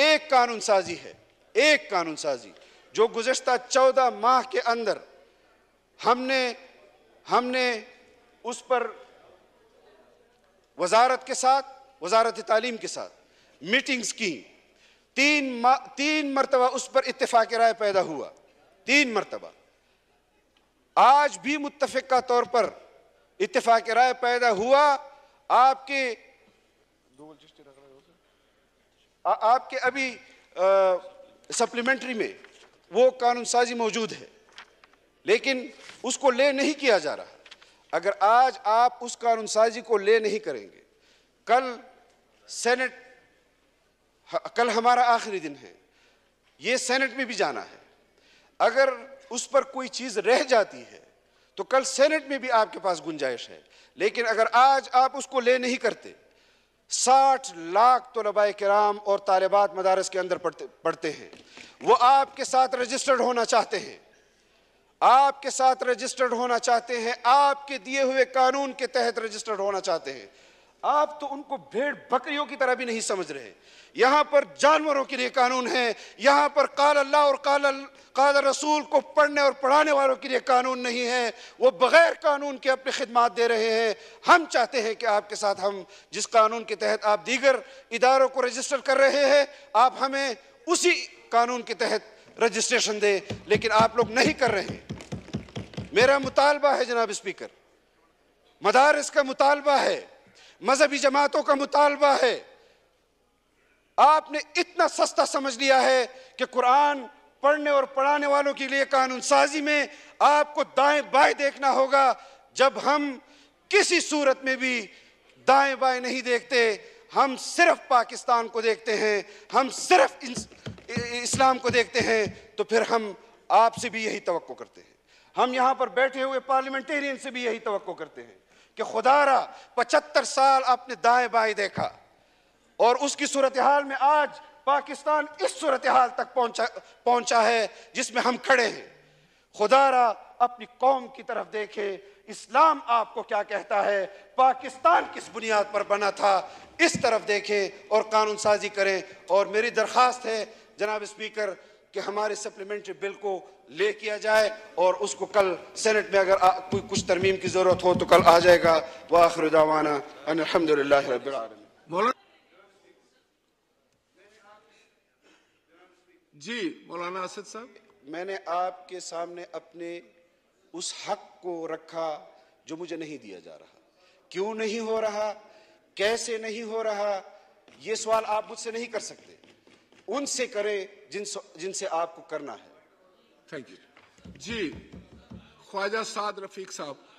एक कानून साजी है एक कानून साजी जो गुज्त चौदह माह के अंदर हमने हमने उस पर वजारत के साथ वजारत तालीम के साथ मीटिंग्स की तीन तीन मरतबा उस पर इतफाक़ राय पैदा हुआ तीन मरतबा आज भी मुतफ़ा तौर पर इतफाक़ राय पैदा हुआ आपके आ, आपके अभी सप्लीमेंट्री में वो कानून साजी मौजूद है लेकिन उसको ले नहीं किया जा रहा अगर आज आप उस कानून साजी को ले नहीं करेंगे कल सेनेट कल हमारा आखिरी दिन है ये सेनेट में भी जाना है अगर उस पर कोई चीज़ रह जाती है तो कल सेनेट में भी आपके पास गुंजाइश है लेकिन अगर आज आप उसको ले नहीं करते साठ लाख तलबा कराम और तालबात मदारस के अंदर पढ़ते पढ़ते हैं वो आपके साथ रजिस्टर्ड होना चाहते हैं आपके साथ रजिस्टर्ड होना चाहते हैं आपके दिए हुए कानून के तहत रजिस्टर्ड होना चाहते हैं आप तो उनको भेड़ बकरियों की तरह भी नहीं समझ रहे यहाँ पर जानवरों के लिए कानून है यहाँ पर काल अल्लाह और काल काल रसूल को पढ़ने और पढ़ाने वालों के लिए कानून नहीं है वो बग़ैर कानून के अपनी खिदमत दे रहे हैं हम चाहते हैं कि आपके साथ हम जिस कानून के तहत आप दीगर इदारों को रजिस्टर कर रहे हैं आप हमें उसी कानून के तहत रजिस्ट्रेशन दें लेकिन आप लोग नहीं कर रहे हैं मेरा मुतालबा है जनाब स्पीकर मदारस का मुतालबा है मजहबी जमातों का मुतालबा है आपने इतना सस्ता समझ लिया है कि कुरान पढ़ने और पढ़ाने वालों के लिए कानून साजी में आपको दाएं बाएं देखना होगा जब हम किसी सूरत में भी दाएं बाएं नहीं देखते हम सिर्फ पाकिस्तान को देखते हैं हम सिर्फ इस्लाम को देखते हैं तो फिर हम आपसे भी यही तो करते हैं हम यहाँ पर बैठे हुए पार्लियामेंटेरियन से भी यही तो करते हैं कि खुदारा पचहत्तर साल आपने दाएं बाएं देखा और उसकी सूरत हाल में आज पाकिस्तान इस सूरत हाल तक पहुंचा पहुंचा है जिसमें हम खड़े हैं खुदारा अपनी कौम की तरफ देखे इस्लाम आपको क्या कहता है पाकिस्तान किस बुनियाद पर बना था इस तरफ देखें और कानून साजी करें और मेरी दरख्वास्त है जनाब स्पीकर कि हमारे सप्लीमेंट्री बिल को ले किया जाए और उसको कल सेनेट में अगर कोई कुछ तरमीम की ज़रूरत हो तो कल आ जाएगा वह आखिर दावाना जी मौलाना असद साहब मैंने आपके सामने अपने उस हक को रखा जो मुझे नहीं दिया जा रहा क्यों नहीं हो रहा कैसे नहीं हो रहा ये सवाल आप मुझसे नहीं कर सकते उनसे करें जिन जिनसे आपको करना है थैंक यू जी ख्वाजा साद रफीक साहब